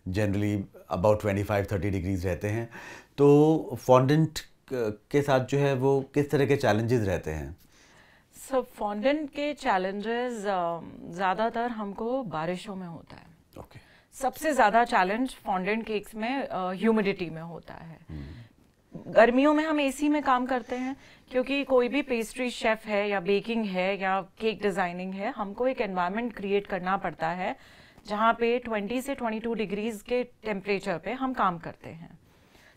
Speaker 1: generally about 25-30 degrees रहते हैं तो फॉन्डेंट के साथ जो है वो किस तरह के चैलेंजेस रहते हैं
Speaker 2: सब फॉन्डेंट के चैलेंजेस ज़्यादातर हमको बारिशों में होता है okay. सबसे ज़्यादा चैलेंज फॉन्डेंट केक्स में ह्यूमिडिटी में होता है hmm. गर्मियों में हम एसी में काम करते हैं क्योंकि कोई भी पेस्ट्री शेफ है या बेकिंग है या केक डिज़ाइनिंग है हमको एक एनवायरनमेंट क्रिएट करना पड़ता है जहाँ पे 20 से 22 डिग्रीज के टेम्परेचर पे हम काम करते हैं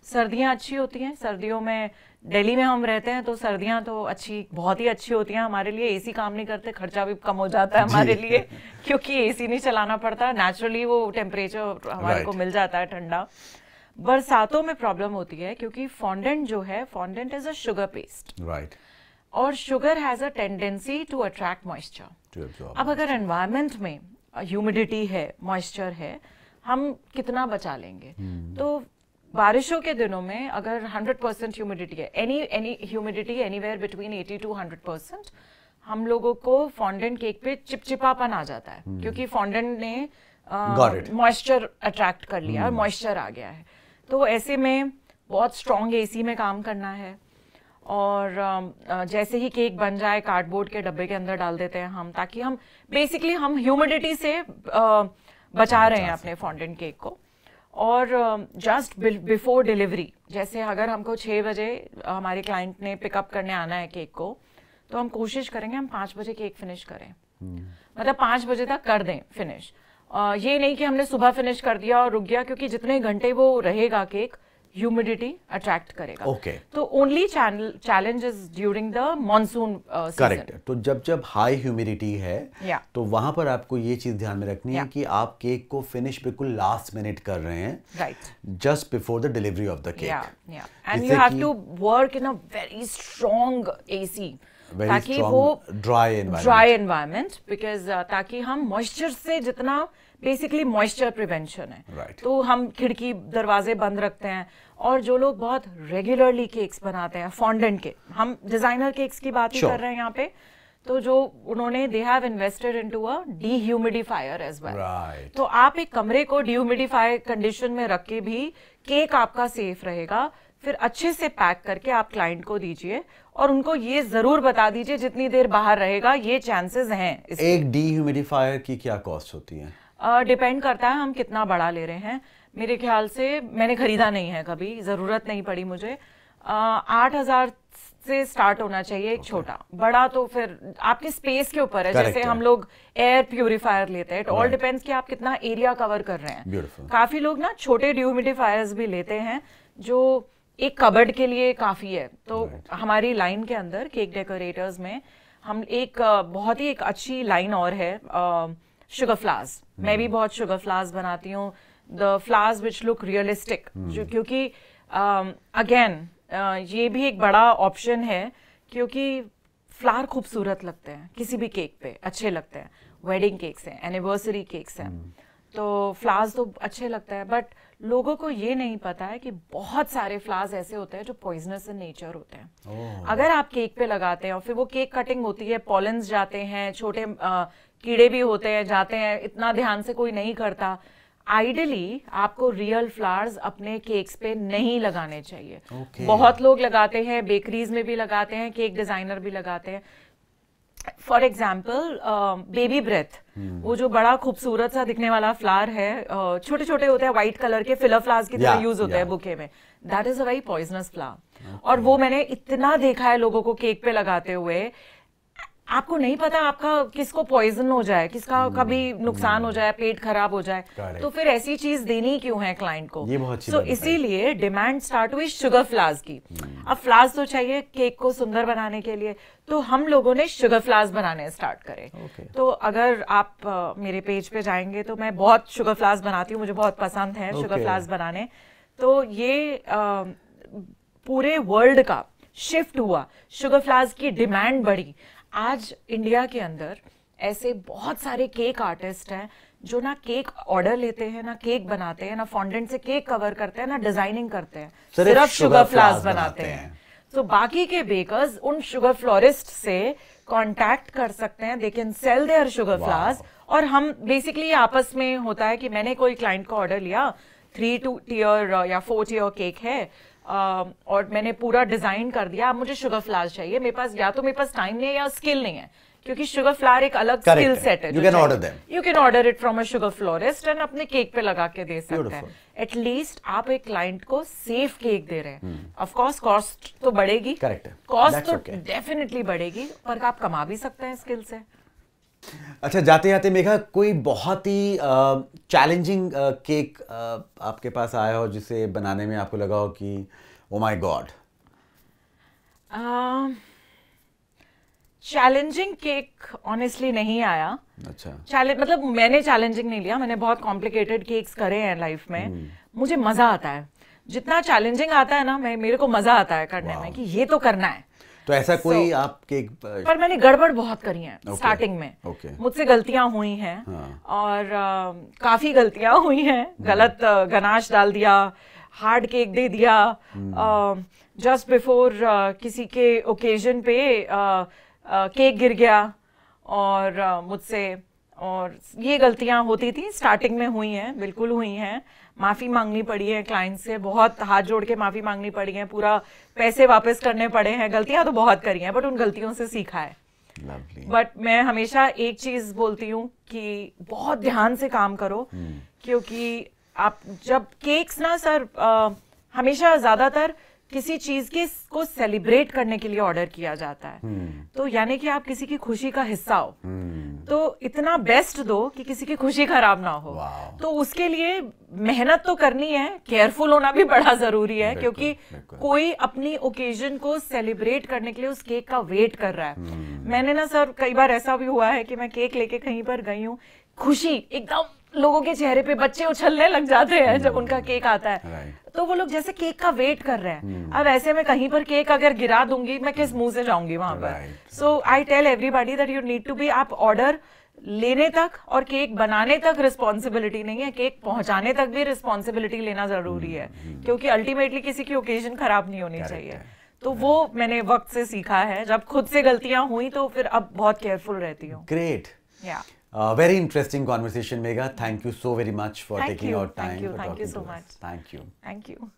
Speaker 2: सर्दियाँ अच्छी होती हैं सर्दियों में दिल्ली में हम रहते हैं तो सर्दियाँ तो अच्छी बहुत ही अच्छी होती हैं हमारे लिए एसी काम नहीं करते खर्चा भी कम हो जाता है हमारे लिए क्योंकि एसी नहीं चलाना पड़ता नेचुरली वो टेम्परेचर हमारे right. को मिल जाता है ठंडा बरसातों में प्रॉब्लम होती है क्योंकि फॉन्डेंट जो है fondant is a sugar paste right और sugar has a tendency to attract moisture अब अगर एनवायरमेंट में ह्यूमिडिटी है मॉइस्चर है हम कितना बचा लेंगे hmm. तो बारिशों के दिनों में अगर 100 परसेंट ह्यूमिडिटी है any any humidity anywhere between 80 to 100 percent हम लोगों को फॉन्डेंट केक पे चिपचिपापन आ जाता है hmm. क्योंकि फॉन्डेंट ने मॉइस्चर अट्रैक्ट कर लिया और hmm. हम्म। मॉइस्चर आ गया है तो ऐसे में बहुत स्ट्रॉन्ग एसी में काम करना है और जैसे ही केक बन जाए कार्डबोर्ड के डब्बे के अंदर डाल देते हैं हम ताकि हम बेसिकली हम ह्यूमिडिटी से बचा रहे हैं अपने फॉन्डेंट केक को और जस्ट बिफोर डिलीवरी जैसे अगर हमको छः बजे हमारे क्लाइंट ने पिकअप करने आना है केक को तो हम कोशिश करेंगे हम पाँच बजे केक फिनिश करें hmm. मतलब पाँच बजे तक कर दें फिनिश ये नहीं कि हमने सुबह फिनिश कर दिया और रुक गया क्योंकि जितने घंटे वो रहेगा केक ह्यूमिडिटी अट्रैक्ट करेगा ओके तो only challenge is during the monsoon correct
Speaker 1: तो जब जब हाई ह्यूमिडिटी है yeah. तो वहां पर आपको ये चीज ध्यान में रखनी yeah. है कि आप केक को फिनिश बिल्कुल लास्ट मिनट कर रहे हैं
Speaker 2: right
Speaker 1: just before the delivery of the cake
Speaker 2: and you have to work in a very strong AC
Speaker 1: ताकि वो ड्राई ड्राई
Speaker 2: एनवायरमेंट बिकॉज ताकि हम मॉइस्चर से जितना बेसिकली मॉइस्चर प्रिवेंशन है right. तो हम खिड़की दरवाजे बंद रखते हैं और जो लोग बहुत रेगुलरली केक्स बनाते हैं फॉन्डेंट के हम डिजाइनर केक्स की बात ही sure. कर रहे हैं यहाँ पे तो जो उन्होंने they have invested into a dehumidifier as well तो आप एक कमरे को डीह्यूमिडिफाई कंडीशन में रख के भी केक आपका सेफ रहेगा फिर अच्छे से पैक करके आप क्लाइंट को दीजिए और उनको ये जरूर बता दीजिए जितनी देर बाहर रहेगा ये चांसेस हैं
Speaker 1: एक डीह्यूमिडिफायर की क्या कॉस्ट होती है
Speaker 2: डिपेंड uh, करता है हम कितना बड़ा ले रहे हैं मेरे ख्याल से मैंने ख़रीदा नहीं है कभी ज़रूरत नहीं पड़ी मुझे आठ हज़ार से स्टार्ट होना चाहिए एक छोटा okay. बड़ा तो फिर आपके स्पेस के ऊपर है जैसे हम लोग एयर प्यूरिफायर लेते हैं इट ऑल डिपेंड्स कि आप कितना एरिया कवर कर रहे हैं Beautiful. काफी लोग ना छोटे ड्यूमिडिफायर्स भी लेते हैं जो एक कबर्ड के लिए काफी है तो right. हमारी लाइन के अंदर केक डेकोरेटर्स में हम एक बहुत ही एक अच्छी लाइन और है शुगर फ्लावर्स मैं भी बहुत शुगर फ्लावर्स बनाती हूँ the flowers which look realistic क्योंकि अगेन um, uh, ये भी एक बड़ा ऑप्शन है क्योंकि फ्लावर खूबसूरत लगते हैं किसी भी केक पे अच्छे लगते हैं वेडिंग केक्स हैं एनिवर्सरी केक्स हैं hmm. तो फ्लावर्स तो अच्छे लगते हैं बट लोगों को ये नहीं पता है कि बहुत सारे फ्लावर्स ऐसे होते हैं जो पॉइजनस इन नेचर होते हैं oh. अगर आप केक पे लगाते हैं और फिर वो केक कटिंग होती है पॉलेंस जाते हैं छोटे uh, कीड़े भी होते हैं जाते हैं इतना ध्यान से कोई नहीं करता आइडली आपको रियल फ्लावर्स अपने केक्स पे नहीं लगाने चाहिए okay. बहुत लोग लगाते हैं बेकरीज में भी लगाते हैं केक डिजाइनर भी लगाते हैं फॉर एग्जाम्पल बेबी ब्रेथ वो जो बड़ा खूबसूरत सा दिखने वाला फ्लावर है छोटे uh, छोटे होते हैं व्हाइट कलर के फिलर फ्लावर्स की तरह yeah, यूज होते yeah. हैं बुके में that is a very poisonous flower और वो मैंने इतना देखा है लोगों को केक पे लगाते हुए आपको नहीं पता आपका किसको पॉइजन हो जाए किसका कभी नुकसान हो जाए पेट खराब हो जाए तो फिर ऐसी चीज देनी क्यों है क्लाइंट को सो इसीलिए डिमांड स्टार्ट हुई शुगर फ्लास की hmm. अब फ्लास तो चाहिए केक को सुंदर बनाने के लिए तो हम लोगों ने शुगर फ्लास बनाने स्टार्ट करे तो अगर आप मेरे पेज पे जाएंगे तो मैं बहुत शुगर फ्लास बनाती हूँ मुझे बहुत पसंद है शुगर फ्लास बनाने तो ये पूरे वर्ल्ड का शिफ्ट हुआ शुगर फ्लास की डिमांड बढ़ी आज इंडिया के अंदर ऐसे बहुत सारे केक आर्टिस्ट हैं जो ना केक ऑर्डर लेते हैं ना केक बनाते हैं ना फॉन्डेंट से केक कवर करते हैं ना डिजाइनिंग करते हैं सिर्फ शुगर फ्लास बनाते हैं तो बाकी के बेकर्स उन शुगर फ्लोरिस्ट से कांटेक्ट कर सकते हैं they can sell their sugar flowers और हम बेसिकली आपस में होता है कि मैंने कोई क्लाइंट को ऑर्डर लिया थ्री टू टीयर या फोर टीयर केक है Um, और मैंने पूरा डिज़ाइन कर दिया अब मुझे शुगर फ्लावर चाहिए मेरे पास या तो मेरे पास टाइम नहीं है या स्किल नहीं है क्योंकि शुगर फ्लावर एक अलग स्किल सेट है you can order them you can order it from a sugar florist and अपने केक पे लगा के दे सकते हैं एटलीस्ट आप एक क्लाइंट को सेफ केक दे रहे हैं ऑफकोर्स कोर्स कॉस्ट तो बढ़ेगी
Speaker 1: करेक्ट कॉस्ट तो
Speaker 2: डेफिनेटली बढ़ेगी पर आप कमा भी सकते हैं स्किल से
Speaker 1: अच्छा जाते जाते मेघा कोई बहुत ही चैलेंजिंग केक आ, आपके पास आया हो जिसे बनाने में आपको लगा हो कि oh my god
Speaker 2: challenging cake honestly नहीं आया अच्छा चैलेंज मतलब मैंने चैलेंजिंग नहीं लिया मैंने बहुत कॉम्प्लिकेटेड केक्स करे हैं लाइफ में hmm. मुझे मज़ा आता है जितना चैलेंजिंग आता है ना मेरे को मज़ा आता है करने में कि ये तो करना है
Speaker 1: तो ऐसा so, कोई आपके पर मैंने गड़बड़
Speaker 2: बहुत करी है okay, स्टार्टिंग में okay. मुझसे गलतियां हुई हैं हाँ. और आ, काफी गलतियां हुई हैं हम्म। गलत गनाश डाल दिया हार्ड केक दे दिया जस्ट हम्म। बिफोर किसी के ओकेजन पे uh, uh, केक गिर गया और मुझसे और ये गलतियां होती थी स्टार्टिंग में हुई हैं बिल्कुल हुई हैं माफ़ी मांगनी पड़ी है क्लाइंट से बहुत हाथ जोड़ के माफ़ी मांगनी पड़ी है पूरा पैसे वापस करने पड़े हैं गलतियां तो बहुत करी हैं बट उन गलतियों से सीखा है बट मैं हमेशा एक चीज़ बोलती हूँ कि बहुत ध्यान से काम करो हम्म। क्योंकि आप जब केक्स ना सर आ, हमेशा ज़्यादातर किसी चीज के को सेलिब्रेट करने के लिए ऑर्डर किया जाता है hmm. तो यानी कि आप किसी की खुशी का हिस्सा हो
Speaker 3: hmm.
Speaker 2: तो इतना बेस्ट दो कि किसी की खुशी खराब ना हो wow. तो उसके लिए मेहनत तो करनी है केयरफुल होना भी बड़ा जरूरी है क्योंकि कोई अपनी ओकेजन को सेलिब्रेट करने के लिए उस केक का वेट कर रहा है hmm. मैंने ना सर कई बार ऐसा भी हुआ है कि मैं केक लेके कहीं पर गई हूँ खुशी एकदम लोगों के चेहरे पे बच्चे उछलने लग जाते हैं जब hmm. उनका केक आता है तो वो लोग जैसे केक का वेट कर रहे हैं hmm. अब ऐसे में कहीं पर केक अगर गिरा दूंगी मैं किस मुंह से जाऊंगी वहां पर so I tell everybody that you need to be आप ऑर्डर लेने तक और केक बनाने तक रिस्पॉन्सिबिलिटी नहीं है केक पहुंचाने तक भी रिस्पॉन्सिबिलिटी लेना जरूरी hmm. है क्योंकि अल्टीमेटली किसी की ओकेजन खराब नहीं होनी चाहिए तो वो मैंने वक्त से सीखा है जब खुद से गलतियां हुई तो फिर अब बहुत केयरफुल रहती हूँ ग्रेट या yeah.
Speaker 1: Uh, very interesting conversation, Megha. Thank you so very much for Thank taking you. out time. Thank you. Thank you so much. Thank you.
Speaker 2: Thank you.